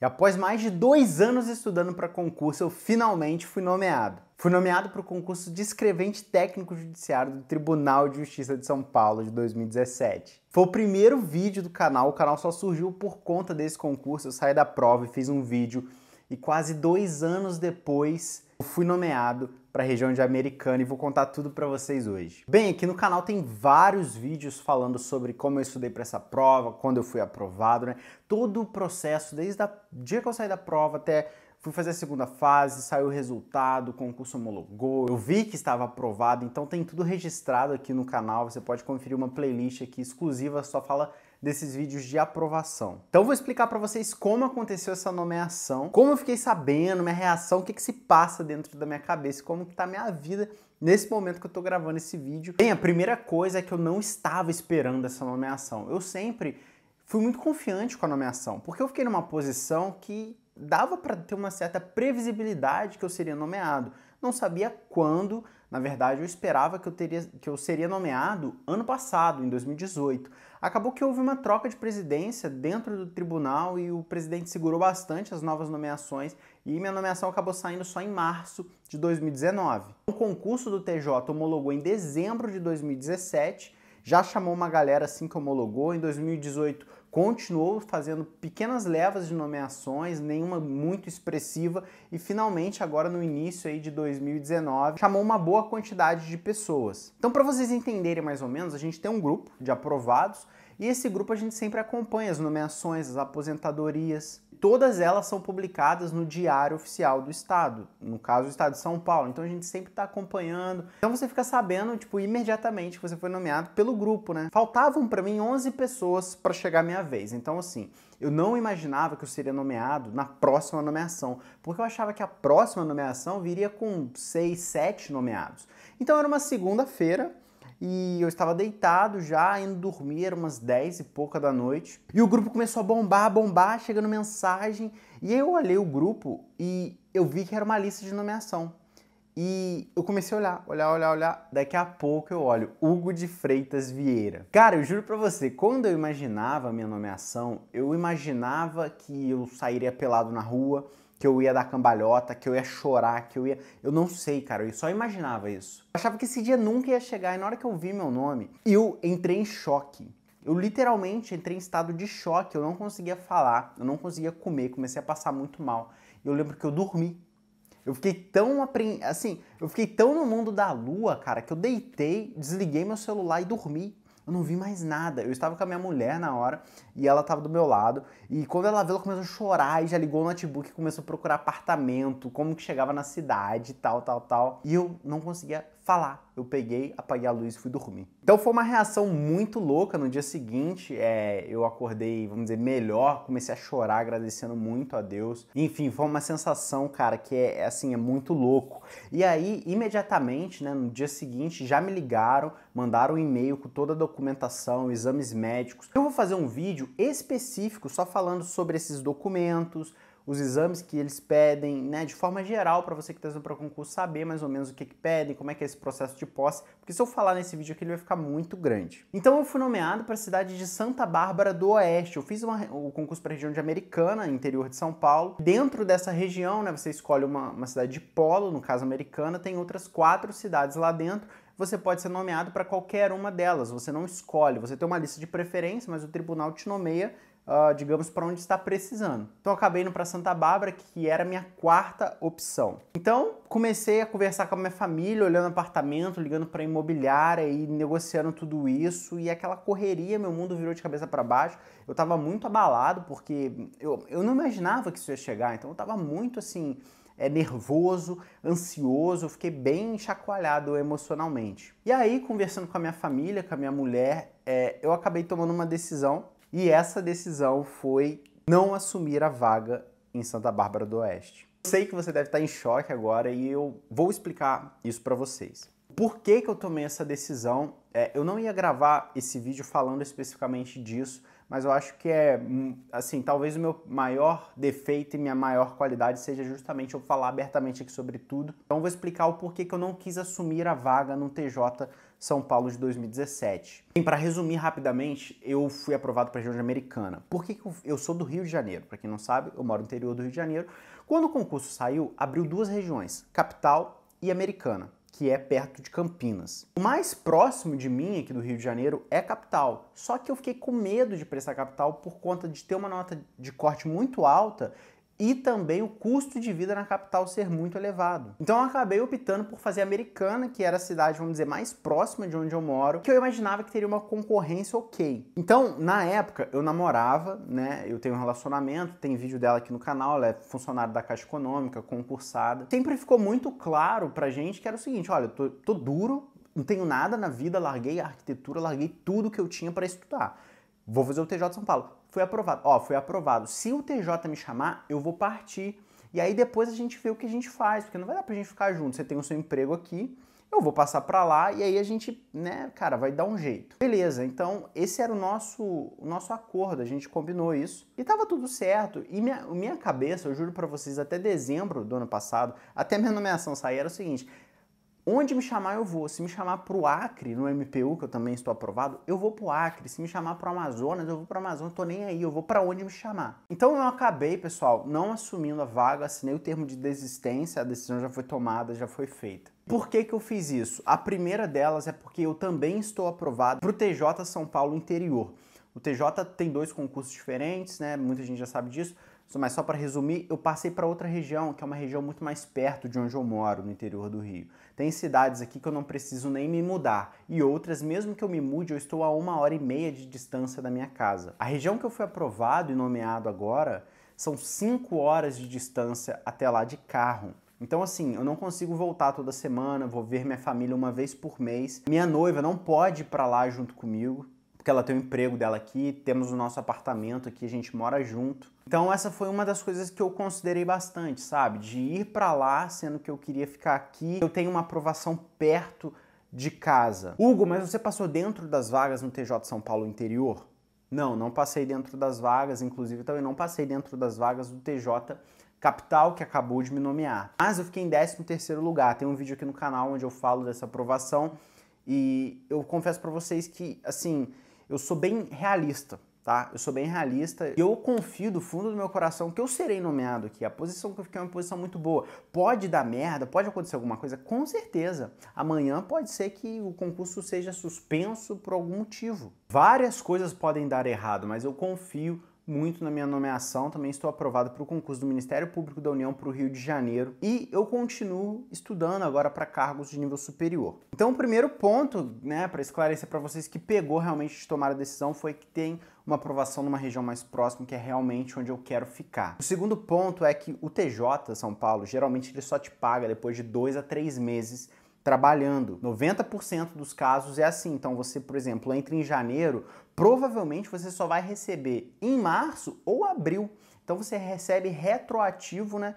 E após mais de dois anos estudando para concurso, eu finalmente fui nomeado. Fui nomeado para o concurso de escrevente técnico judiciário do Tribunal de Justiça de São Paulo de 2017. Foi o primeiro vídeo do canal, o canal só surgiu por conta desse concurso. Eu saí da prova e fiz um vídeo, e quase dois anos depois fui nomeado para a região de Americana e vou contar tudo para vocês hoje. Bem, aqui no canal tem vários vídeos falando sobre como eu estudei para essa prova, quando eu fui aprovado, né? Todo o processo, desde o dia que eu saí da prova até Fui fazer a segunda fase, saiu o resultado, o concurso homologou, eu vi que estava aprovado, então tem tudo registrado aqui no canal. Você pode conferir uma playlist aqui exclusiva, só fala desses vídeos de aprovação. Então vou explicar para vocês como aconteceu essa nomeação, como eu fiquei sabendo, minha reação, o que, que se passa dentro da minha cabeça, como que tá minha vida nesse momento que eu tô gravando esse vídeo. Bem, a primeira coisa é que eu não estava esperando essa nomeação. Eu sempre fui muito confiante com a nomeação, porque eu fiquei numa posição que dava para ter uma certa previsibilidade que eu seria nomeado. Não sabia quando, na verdade, eu esperava que eu, teria, que eu seria nomeado ano passado, em 2018. Acabou que houve uma troca de presidência dentro do tribunal e o presidente segurou bastante as novas nomeações e minha nomeação acabou saindo só em março de 2019. O concurso do TJ homologou em dezembro de 2017 já chamou uma galera assim que homologou. Em 2018 continuou fazendo pequenas levas de nomeações, nenhuma muito expressiva, e finalmente agora no início aí de 2019 chamou uma boa quantidade de pessoas. Então para vocês entenderem mais ou menos, a gente tem um grupo de aprovados e esse grupo a gente sempre acompanha as nomeações, as aposentadorias. Todas elas são publicadas no Diário Oficial do Estado, no caso o Estado de São Paulo. Então a gente sempre está acompanhando. Então você fica sabendo, tipo, imediatamente que você foi nomeado pelo grupo, né? Faltavam para mim 11 pessoas para chegar a minha vez. Então assim, eu não imaginava que eu seria nomeado na próxima nomeação, porque eu achava que a próxima nomeação viria com 6, 7 nomeados. Então era uma segunda-feira, e eu estava deitado já, indo dormir, era umas 10 e pouca da noite. E o grupo começou a bombar, bombar, chegando mensagem. E eu olhei o grupo e eu vi que era uma lista de nomeação. E eu comecei a olhar, olhar, olhar, olhar. Daqui a pouco eu olho Hugo de Freitas Vieira. Cara, eu juro pra você, quando eu imaginava a minha nomeação, eu imaginava que eu sairia pelado na rua, que eu ia dar cambalhota, que eu ia chorar, que eu ia. Eu não sei, cara, eu só imaginava isso. Eu achava que esse dia nunca ia chegar, e na hora que eu vi meu nome, eu entrei em choque. Eu literalmente entrei em estado de choque, eu não conseguia falar, eu não conseguia comer, comecei a passar muito mal. Eu lembro que eu dormi. Eu fiquei tão assim, eu fiquei tão no mundo da lua, cara, que eu deitei, desliguei meu celular e dormi. Eu não vi mais nada. Eu estava com a minha mulher na hora e ela estava do meu lado. E quando ela viu, ela começou a chorar e já ligou o notebook e começou a procurar apartamento, como que chegava na cidade, tal, tal, tal. E eu não conseguia falar. Eu peguei, apaguei a luz e fui dormir. Então foi uma reação muito louca. No dia seguinte, é, eu acordei, vamos dizer, melhor, comecei a chorar, agradecendo muito a Deus. Enfim, foi uma sensação, cara, que é, é assim, é muito louco. E aí, imediatamente, né, no dia seguinte, já me ligaram, mandaram um e-mail com toda a documentação, exames médicos. Eu vou fazer um vídeo específico só falando sobre esses documentos, os exames que eles pedem, né, de forma geral, para você que está indo para o concurso saber mais ou menos o que, que pedem, como é que é esse processo de posse, porque se eu falar nesse vídeo aqui ele vai ficar muito grande. Então eu fui nomeado para a cidade de Santa Bárbara do Oeste. Eu fiz uma, o concurso para a região de Americana, interior de São Paulo. Dentro dessa região, né, você escolhe uma, uma cidade de polo, no caso Americana, tem outras quatro cidades lá dentro você pode ser nomeado para qualquer uma delas, você não escolhe, você tem uma lista de preferência, mas o tribunal te nomeia uh, digamos, para onde está precisando. Então acabei indo para Santa Bárbara, que era a minha quarta opção. Então comecei a conversar com a minha família, olhando apartamento, ligando para imobiliária e negociando tudo isso. E aquela correria, meu mundo virou de cabeça para baixo. Eu estava muito abalado, porque eu, eu não imaginava que isso ia chegar, então eu estava muito assim é, nervoso, ansioso, eu fiquei bem chacoalhado emocionalmente. E aí, conversando com a minha família, com a minha mulher, é, eu acabei tomando uma decisão e essa decisão foi não assumir a vaga em Santa Bárbara do Oeste. Sei que você deve estar em choque agora e eu vou explicar isso para vocês. Por que, que eu tomei essa decisão? É, eu não ia gravar esse vídeo falando especificamente disso, mas eu acho que é, hum, assim, talvez o meu maior defeito e minha maior qualidade seja justamente eu falar abertamente aqui sobre tudo. Então vou explicar o porquê que eu não quis assumir a vaga no TJ são Paulo de 2017. Bem, para resumir rapidamente, eu fui aprovado para a região americana. Por que, que eu, eu sou do Rio de Janeiro? Para quem não sabe, eu moro no interior do Rio de Janeiro. Quando o concurso saiu, abriu duas regiões, capital e americana que é perto de Campinas. O mais próximo de mim aqui do Rio de Janeiro é capital, só que eu fiquei com medo de prestar capital por conta de ter uma nota de corte muito alta e também o custo de vida na capital ser muito elevado. Então eu acabei optando por fazer Americana, que era a cidade, vamos dizer, mais próxima de onde eu moro, que eu imaginava que teria uma concorrência ok. Então, na época, eu namorava, né? Eu tenho um relacionamento, tem vídeo dela aqui no canal, ela é funcionária da Caixa Econômica, concursada. Sempre ficou muito claro pra gente que era o seguinte, olha, eu tô, tô duro, não tenho nada na vida, larguei a arquitetura, larguei tudo que eu tinha para estudar. Vou fazer o TJ de São Paulo. Foi aprovado. Ó, foi aprovado. Se o TJ me chamar, eu vou partir. E aí depois a gente vê o que a gente faz, porque não vai dar pra gente ficar junto. Você tem o seu emprego aqui, eu vou passar para lá e aí a gente, né, cara, vai dar um jeito. Beleza, então esse era o nosso, o nosso acordo, a gente combinou isso e tava tudo certo. E minha, minha cabeça, eu juro para vocês, até dezembro do ano passado, até minha nomeação sair, era o seguinte: Onde me chamar, eu vou. Se me chamar para o Acre, no MPU, que eu também estou aprovado, eu vou para o Acre. Se me chamar para o Amazonas, eu vou para o Amazonas, estou nem aí, eu vou para onde me chamar. Então eu acabei, pessoal, não assumindo a vaga, assinei o termo de desistência, a decisão já foi tomada, já foi feita. Por que, que eu fiz isso? A primeira delas é porque eu também estou aprovado para o TJ São Paulo Interior. O TJ tem dois concursos diferentes, né? Muita gente já sabe disso. Mas só para resumir, eu passei para outra região, que é uma região muito mais perto de onde eu moro, no interior do Rio. Tem cidades aqui que eu não preciso nem me mudar, e outras, mesmo que eu me mude, eu estou a uma hora e meia de distância da minha casa. A região que eu fui aprovado e nomeado agora são cinco horas de distância até lá de carro. Então, assim, eu não consigo voltar toda semana, vou ver minha família uma vez por mês. Minha noiva não pode ir para lá junto comigo, ela tem o um emprego dela aqui, temos o nosso apartamento aqui, a gente mora junto. Então essa foi uma das coisas que eu considerei bastante, sabe? De ir para lá, sendo que eu queria ficar aqui. Eu tenho uma aprovação perto de casa. Hugo, mas você passou dentro das vagas no TJ São Paulo interior? Não, não passei dentro das vagas, inclusive também não passei dentro das vagas do TJ Capital, que acabou de me nomear. Mas eu fiquei em 13º lugar. Tem um vídeo aqui no canal onde eu falo dessa aprovação e eu confesso para vocês que, assim, eu sou bem realista, tá? Eu sou bem realista e eu confio do fundo do meu coração que eu serei nomeado aqui. A posição que eu fiquei é uma posição muito boa. Pode dar merda, pode acontecer alguma coisa, com certeza. Amanhã pode ser que o concurso seja suspenso por algum motivo. Várias coisas podem dar errado, mas eu confio muito na minha nomeação, também estou aprovado para o concurso do Ministério Público da União para o Rio de Janeiro e eu continuo estudando agora para cargos de nível superior. Então, o primeiro ponto, né, para esclarecer para vocês que pegou realmente de tomar a decisão foi que tem uma aprovação numa região mais próxima, que é realmente onde eu quero ficar. O segundo ponto é que o TJ São Paulo, geralmente ele só te paga depois de dois a três meses trabalhando. 90% dos casos é assim. Então você, por exemplo, entra em janeiro, provavelmente você só vai receber em março ou abril. Então você recebe retroativo, né?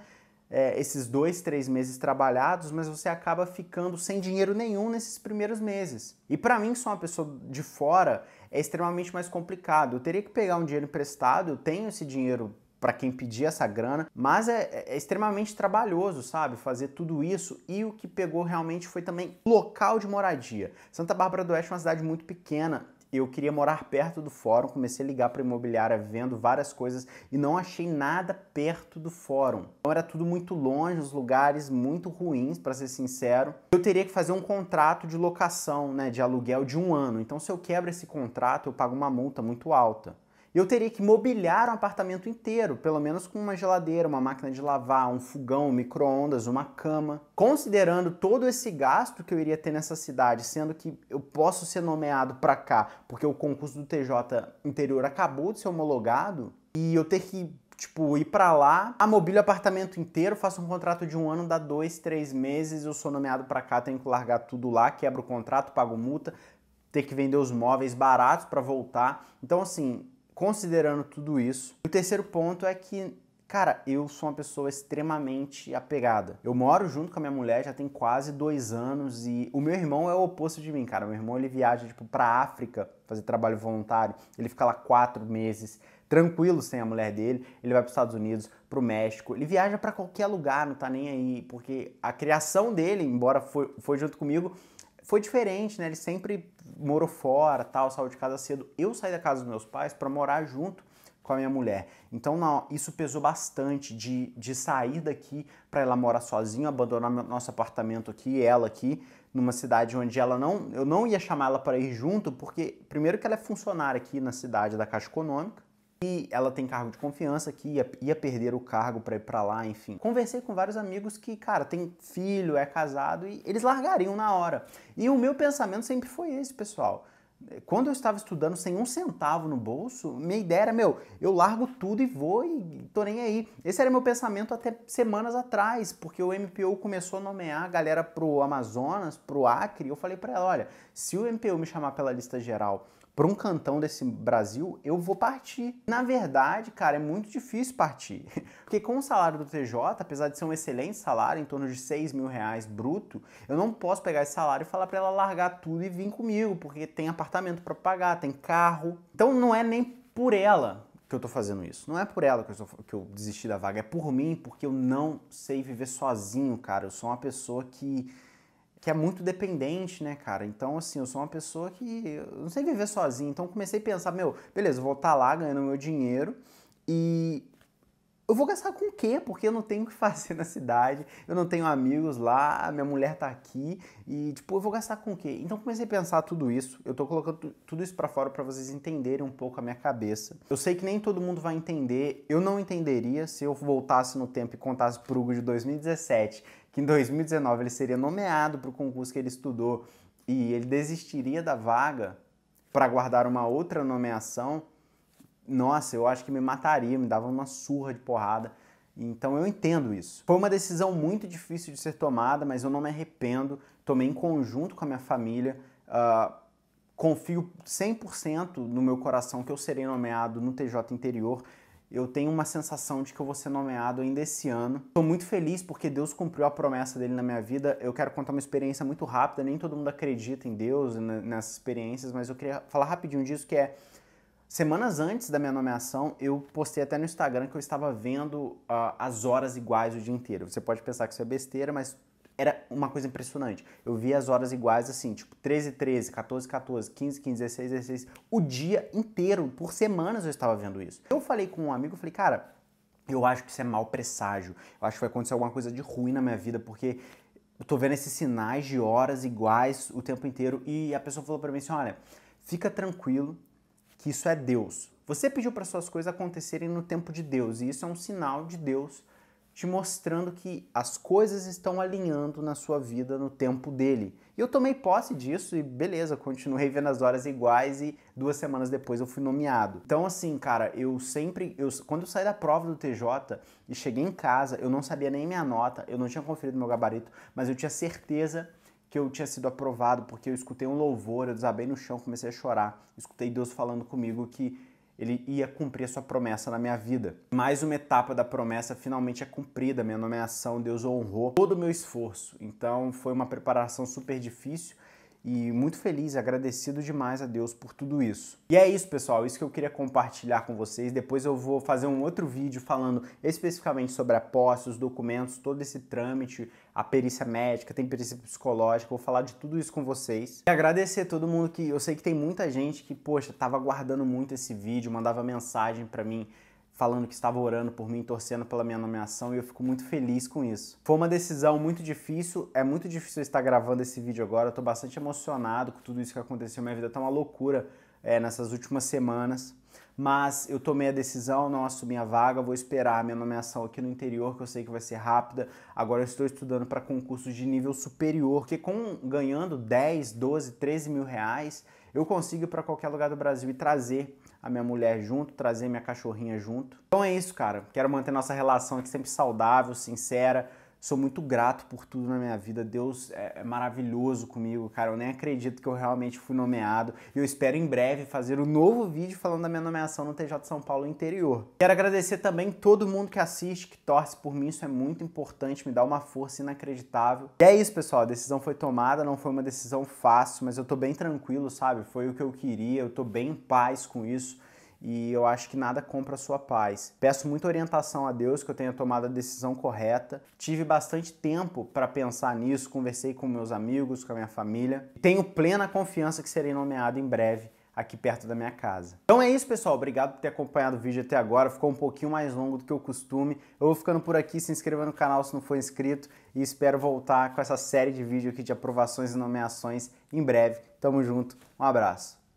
É, esses dois, três meses trabalhados, mas você acaba ficando sem dinheiro nenhum nesses primeiros meses. E para mim, só sou uma pessoa de fora, é extremamente mais complicado. Eu teria que pegar um dinheiro emprestado, eu tenho esse dinheiro para quem pedir essa grana, mas é, é, é, extremamente trabalhoso, sabe, fazer tudo isso. E o que pegou realmente foi também local de moradia. Santa Bárbara do Oeste é uma cidade muito pequena. Eu queria morar perto do fórum, comecei a ligar para imobiliária vendo várias coisas e não achei nada perto do fórum. Então era tudo muito longe, os lugares muito ruins, para ser sincero. Eu teria que fazer um contrato de locação, né, de aluguel de um ano. Então se eu quebro esse contrato, eu pago uma multa muito alta eu teria que mobiliar um apartamento inteiro, pelo menos com uma geladeira, uma máquina de lavar, um fogão, um micro-ondas, uma cama. Considerando todo esse gasto que eu iria ter nessa cidade, sendo que eu posso ser nomeado para cá porque o concurso do TJ interior acabou de ser homologado, e eu ter que tipo, ir para lá, amobilho o apartamento inteiro, faço um contrato de um ano, dá dois, três meses, eu sou nomeado para cá, tenho que largar tudo lá, quebro o contrato, pago multa, ter que vender os móveis baratos para voltar. Então, assim, considerando tudo isso, o terceiro ponto é que, cara, eu sou uma pessoa extremamente apegada. Eu moro junto com a minha mulher já tem quase dois anos e o meu irmão é o oposto de mim, cara. Meu irmão ele viaja tipo para África fazer trabalho voluntário, ele fica lá quatro meses tranquilo sem a mulher dele, ele vai para os Estados Unidos, para o México, ele viaja para qualquer lugar, não tá nem aí, porque a criação dele, embora foi, foi junto comigo, foi diferente, né? Ele sempre morou fora, tal, saiu de casa cedo. Eu saí da casa dos meus pais para morar junto com a minha mulher. Então, não, isso pesou bastante de, de sair daqui para ela morar sozinha, abandonar meu, nosso apartamento aqui, ela aqui, numa cidade onde ela não, eu não ia chamar ela para ir junto, porque primeiro que ela é funcionária aqui na cidade da Caixa Econômica, e ela tem cargo de confiança, que ia, ia perder o cargo para ir para lá, enfim. Conversei com vários amigos que, cara, tem filho, é casado e eles largariam na hora. E o meu pensamento sempre foi esse, pessoal. Quando eu estava estudando sem um centavo no bolso, minha ideia era, meu, eu largo tudo e vou e tô nem aí. Esse era meu pensamento até semanas atrás, porque o MPO começou a nomear a galera pro Amazonas, pro Acre, eu falei para ela, olha, se o MPO me chamar pela lista geral para um cantão desse Brasil, eu vou partir. Na verdade, cara, é muito difícil partir. Porque com o salário do TJ, apesar de ser um excelente salário, em torno de 6 mil reais bruto, eu não posso pegar esse salário e falar para ela largar tudo e vir comigo, porque tem apartamento para pagar, tem carro. Então não é nem por ela que eu tô fazendo isso. Não é por ela que eu, que eu desisti da vaga, é por mim, porque eu não sei viver sozinho, cara. Eu sou uma pessoa que que é muito dependente, né, cara? Então, assim, eu sou uma pessoa que eu não sei viver sozinho. Então, comecei a pensar, meu, beleza, eu vou estar tá lá ganhando meu dinheiro e eu vou gastar com o quê? Porque eu não tenho o que fazer na cidade, eu não tenho amigos lá, minha mulher tá aqui e tipo, eu vou gastar com o quê? Então comecei a pensar tudo isso. Eu tô colocando tudo isso para fora para vocês entenderem um pouco a minha cabeça. Eu sei que nem todo mundo vai entender. Eu não entenderia se eu voltasse no tempo e contasse pro Hugo de 2017 que em 2019 ele seria nomeado para o concurso que ele estudou e ele desistiria da vaga para guardar uma outra nomeação, nossa, eu acho que me mataria, me dava uma surra de porrada. Então eu entendo isso. Foi uma decisão muito difícil de ser tomada, mas eu não me arrependo. Tomei em conjunto com a minha família. Uh, confio 100% no meu coração que eu serei nomeado no TJ Interior eu tenho uma sensação de que eu vou ser nomeado ainda esse ano. Estou muito feliz porque Deus cumpriu a promessa dele na minha vida. Eu quero contar uma experiência muito rápida, nem todo mundo acredita em Deus, né, nessas experiências, mas eu queria falar rapidinho disso que é Semanas antes da minha nomeação, eu postei até no Instagram que eu estava vendo uh, as horas iguais o dia inteiro. Você pode pensar que isso é besteira, mas era uma coisa impressionante. Eu via as horas iguais assim, tipo 13, 13, 14, 14, 15, 15, 16, 16, o dia inteiro, por semanas eu estava vendo isso. Eu falei com um amigo, falei, cara, eu acho que isso é mau presságio, eu acho que vai acontecer alguma coisa de ruim na minha vida, porque eu tô vendo esses sinais de horas iguais o tempo inteiro. E a pessoa falou para mim assim: olha, fica tranquilo que isso é Deus. Você pediu para suas coisas acontecerem no tempo de Deus, e isso é um sinal de Deus te mostrando que as coisas estão alinhando na sua vida no tempo dele. E eu tomei posse disso e beleza, continuei vendo as horas iguais e duas semanas depois eu fui nomeado. Então assim, cara, eu sempre, eu, quando eu saí da prova do TJ e cheguei em casa, eu não sabia nem minha nota, eu não tinha conferido meu gabarito, mas eu tinha certeza que eu tinha sido aprovado porque eu escutei um louvor, eu desabei no chão, comecei a chorar, escutei Deus falando comigo que ele ia cumprir a sua promessa na minha vida. Mais uma etapa da promessa finalmente é cumprida, minha nomeação, Deus honrou todo o meu esforço. Então foi uma preparação super difícil e muito feliz, agradecido demais a Deus por tudo isso. E é isso, pessoal, é isso que eu queria compartilhar com vocês. Depois eu vou fazer um outro vídeo falando especificamente sobre a posse, os documentos, todo esse trâmite, a perícia médica, tem perícia psicológica, vou falar de tudo isso com vocês. E agradecer a todo mundo que eu sei que tem muita gente que, poxa, tava guardando muito esse vídeo, mandava mensagem para mim falando que estava orando por mim, torcendo pela minha nomeação e eu fico muito feliz com isso. Foi uma decisão muito difícil, é muito difícil estar gravando esse vídeo agora, eu tô bastante emocionado com tudo isso que aconteceu, minha vida tá uma loucura é, nessas últimas semanas. Mas eu tomei a decisão, não assumi a vaga, vou esperar a minha nomeação aqui no interior, que eu sei que vai ser rápida. Agora eu estou estudando para concursos de nível superior, porque com ganhando 10, 12, 13 mil reais, eu consigo ir para qualquer lugar do Brasil e trazer a minha mulher junto, trazer minha cachorrinha junto. Então é isso, cara. Quero manter nossa relação aqui sempre saudável, sincera Sou muito grato por tudo na minha vida. Deus é, é maravilhoso comigo, cara. Eu nem acredito que eu realmente fui nomeado. E eu espero em breve fazer um novo vídeo falando da minha nomeação no TJ São Paulo Interior. Quero agradecer também todo mundo que assiste, que torce por mim. Isso é muito importante, me dá uma força inacreditável. E é isso, pessoal. A decisão foi tomada, não foi uma decisão fácil, mas eu tô bem tranquilo, sabe? Foi o que eu queria, eu tô bem em paz com isso e eu acho que nada compra a sua paz. Peço muita orientação a Deus que eu tenha tomado a decisão correta. Tive bastante tempo para pensar nisso, conversei com meus amigos, com a minha família. Tenho plena confiança que serei nomeado em breve aqui perto da minha casa. Então é isso, pessoal. Obrigado por ter acompanhado o vídeo até agora. Ficou um pouquinho mais longo do que o costume. Eu vou ficando por aqui. Se inscreva no canal se não for inscrito e espero voltar com essa série de vídeos aqui de aprovações e nomeações em breve. Tamo junto. Um abraço.